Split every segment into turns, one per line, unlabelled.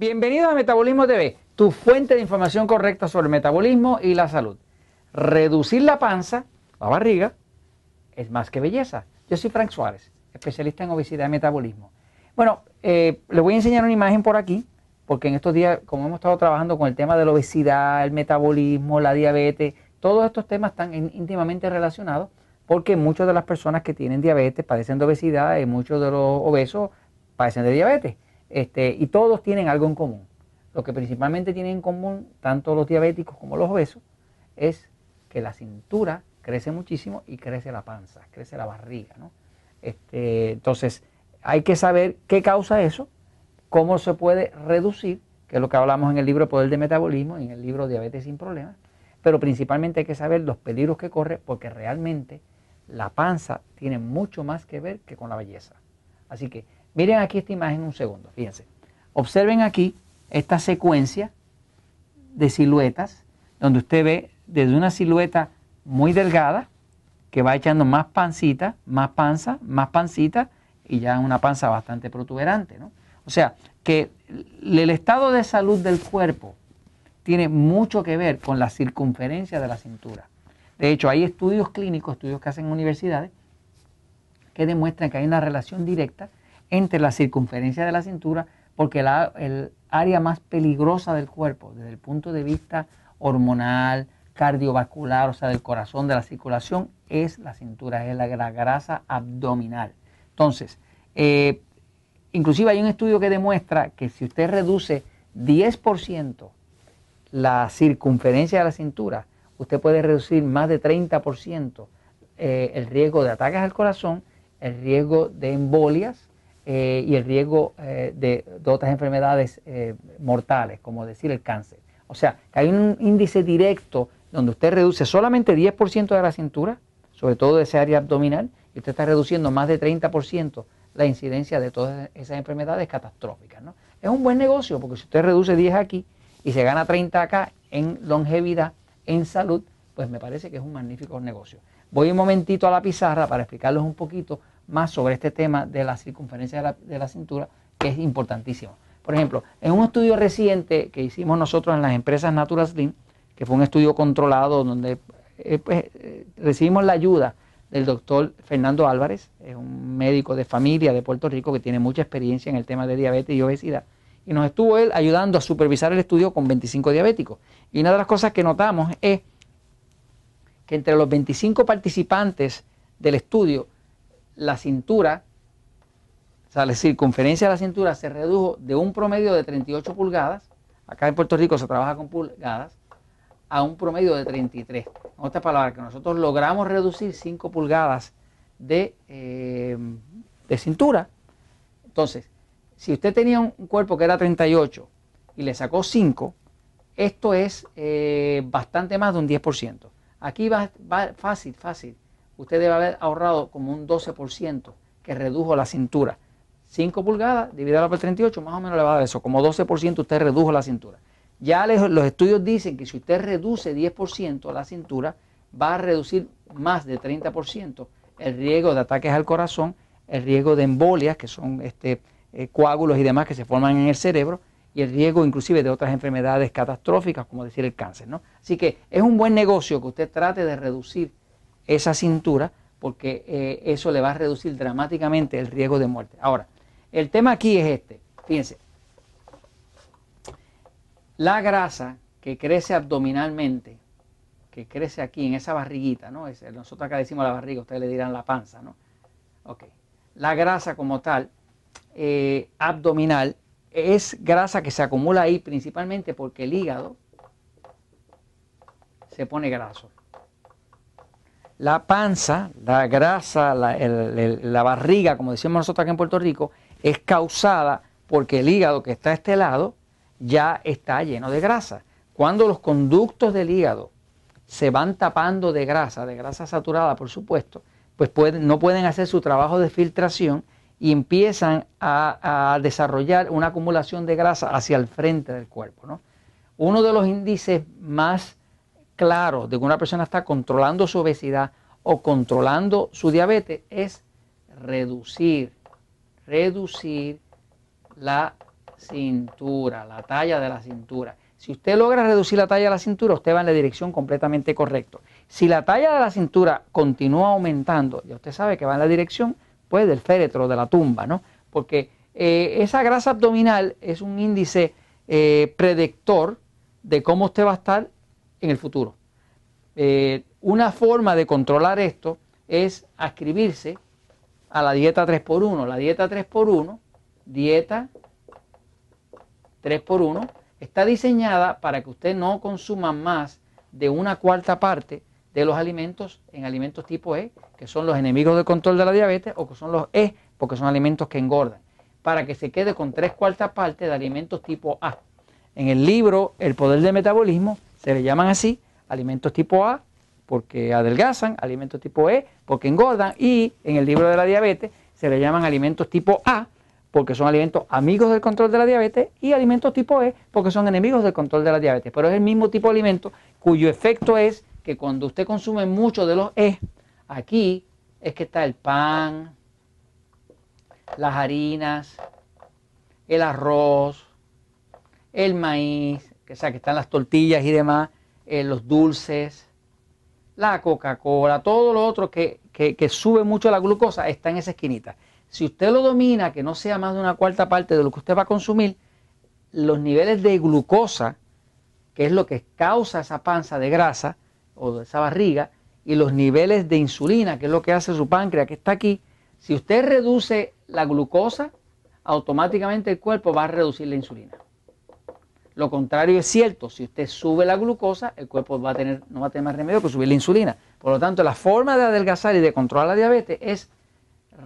bienvenido a Metabolismo TV, tu fuente de información correcta sobre el metabolismo y la salud. Reducir la panza, la barriga, es más que belleza. Yo soy Frank Suárez, especialista en obesidad y metabolismo. Bueno, eh, les voy a enseñar una imagen por aquí, porque en estos días, como hemos estado trabajando con el tema de la obesidad, el metabolismo, la diabetes, todos estos temas están íntimamente relacionados, porque muchas de las personas que tienen diabetes padecen de obesidad y muchos de los obesos padecen de diabetes. Este, y todos tienen algo en común. Lo que principalmente tienen en común, tanto los diabéticos como los obesos, es que la cintura crece muchísimo y crece la panza, crece la barriga. ¿no? Este, entonces, hay que saber qué causa eso, cómo se puede reducir, que es lo que hablamos en el libro Poder de Metabolismo, y en el libro Diabetes sin Problemas, pero principalmente hay que saber los peligros que corre, porque realmente la panza tiene mucho más que ver que con la belleza. Así que Miren aquí esta imagen un segundo, fíjense. Observen aquí esta secuencia de siluetas, donde usted ve desde una silueta muy delgada, que va echando más pancita, más panza, más pancita, y ya una panza bastante protuberante. ¿no? O sea, que el estado de salud del cuerpo tiene mucho que ver con la circunferencia de la cintura. De hecho, hay estudios clínicos, estudios que hacen universidades, que demuestran que hay una relación directa entre la circunferencia de la cintura, porque el área más peligrosa del cuerpo, desde el punto de vista hormonal, cardiovascular, o sea, del corazón, de la circulación, es la cintura, es la, grasa abdominal. Entonces, eh, inclusive hay un estudio que demuestra que si usted reduce 10% la circunferencia de la cintura, usted puede reducir más de 30% eh, el riesgo de ataques al corazón, el riesgo de embolias, eh, y el riesgo eh, de, otras enfermedades eh, mortales, como decir el cáncer. O sea, que hay un índice directo donde usted reduce solamente 10% de la cintura, sobre todo de esa área abdominal, y usted está reduciendo más de 30% la incidencia de todas esas enfermedades catastróficas. ¿no? Es un buen negocio porque si usted reduce 10 aquí y se gana 30 acá en longevidad, en salud, pues me parece que es un magnífico negocio. Voy un momentito a la pizarra para explicarles un poquito más sobre este tema de la circunferencia de la, cintura, que es importantísimo. Por ejemplo, en un estudio reciente que hicimos nosotros en las empresas Natural Slim, que fue un estudio controlado donde eh, pues, eh, recibimos la ayuda del doctor Fernando Álvarez, es un médico de familia de Puerto Rico que tiene mucha experiencia en el tema de diabetes y obesidad. Y nos estuvo él ayudando a supervisar el estudio con 25 diabéticos. Y una de las cosas que notamos es que entre los 25 participantes del estudio, la cintura, o sea, la circunferencia de la cintura se redujo de un promedio de 38 pulgadas, acá en Puerto Rico se trabaja con pulgadas, a un promedio de 33. En otras palabras, que nosotros logramos reducir 5 pulgadas de, eh, de cintura. Entonces, si usted tenía un cuerpo que era 38 y le sacó 5, esto es eh, bastante más de un 10%. Aquí va, fácil, fácil. Usted debe haber ahorrado como un 12% que redujo la cintura. 5 pulgadas dividido por 38, más o menos le va a dar eso. Como 12% usted redujo la cintura. Ya los estudios dicen que si usted reduce 10% la cintura, va a reducir más de 30% el riesgo de ataques al corazón, el riesgo de embolias, que son este, eh, coágulos y demás que se forman en el cerebro, y el riesgo inclusive de otras enfermedades catastróficas, como decir el cáncer. ¿no? Así que es un buen negocio que usted trate de reducir esa cintura porque eh, eso le va a reducir dramáticamente el riesgo de muerte. Ahora, el tema aquí es este. Fíjense, la grasa que crece abdominalmente, que crece aquí en esa barriguita, ¿no? nosotros acá decimos la barriga, ustedes le dirán la panza, ¿no? Ok. La grasa como tal, eh, abdominal, es grasa que se acumula ahí principalmente porque el hígado se pone graso. La panza, la grasa, la, barriga, como decimos nosotros aquí en Puerto Rico, es causada porque el hígado que está a este lado ya está lleno de grasa. Cuando los conductos del hígado se van tapando de grasa, de grasa saturada por supuesto, pues no pueden hacer su trabajo de filtración y empiezan a, desarrollar una acumulación de grasa hacia el frente del cuerpo. ¿no? Uno de los índices más claros de que una persona está controlando su obesidad o controlando su diabetes es reducir, reducir la cintura, la talla de la cintura. Si usted logra reducir la talla de la cintura, usted va en la dirección completamente correcta. Si la talla de la cintura continúa aumentando, ya usted sabe que va en la dirección después del féretro, de la tumba, ¿no? Porque eh, esa grasa abdominal es un índice eh, predictor de cómo usted va a estar en el futuro. Eh, una forma de controlar esto es adscribirse a la dieta 3x1. La dieta 3x1, dieta 3x1, está diseñada para que usted no consuma más de una cuarta parte de los alimentos en alimentos tipo E, que son los enemigos del control de la diabetes, o que son los E, porque son alimentos que engordan, para que se quede con tres cuartas partes de alimentos tipo A. En el libro El Poder del Metabolismo se le llaman así alimentos tipo A porque adelgazan, alimentos tipo E porque engordan y en el libro de la diabetes se le llaman alimentos tipo A porque son alimentos amigos del control de la diabetes y alimentos tipo E porque son enemigos del control de la diabetes. Pero es el mismo tipo de alimento cuyo efecto es que cuando usted consume mucho de los E, aquí es que está el pan, las harinas, el arroz, el maíz, o sea, que están las tortillas y demás, eh, los dulces, la Coca-Cola, todo lo otro que, que, que sube mucho la glucosa está en esa esquinita. Si usted lo domina, que no sea más de una cuarta parte de lo que usted va a consumir, los niveles de glucosa, que es lo que causa esa panza de grasa, o de esa barriga y los niveles de insulina, que es lo que hace su páncreas, que está aquí, si usted reduce la glucosa, automáticamente el cuerpo va a reducir la insulina. Lo contrario es cierto, si usted sube la glucosa, el cuerpo va a tener, no va a tener más remedio que subir la insulina. Por lo tanto, la forma de adelgazar y de controlar la diabetes es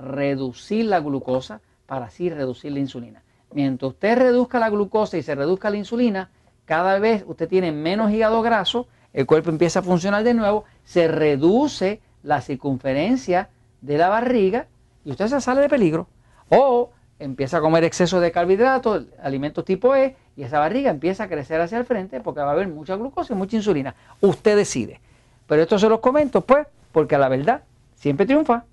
reducir la glucosa para así reducir la insulina. Mientras usted reduzca la glucosa y se reduzca la insulina, cada vez usted tiene menos hígado graso, el cuerpo empieza a funcionar de nuevo, se reduce la circunferencia de la barriga y usted se sale de peligro. O empieza a comer exceso de carbohidratos, alimentos tipo E, y esa barriga empieza a crecer hacia el frente porque va a haber mucha glucosa y mucha insulina. Usted decide. Pero esto se los comento, pues, porque la verdad siempre triunfa.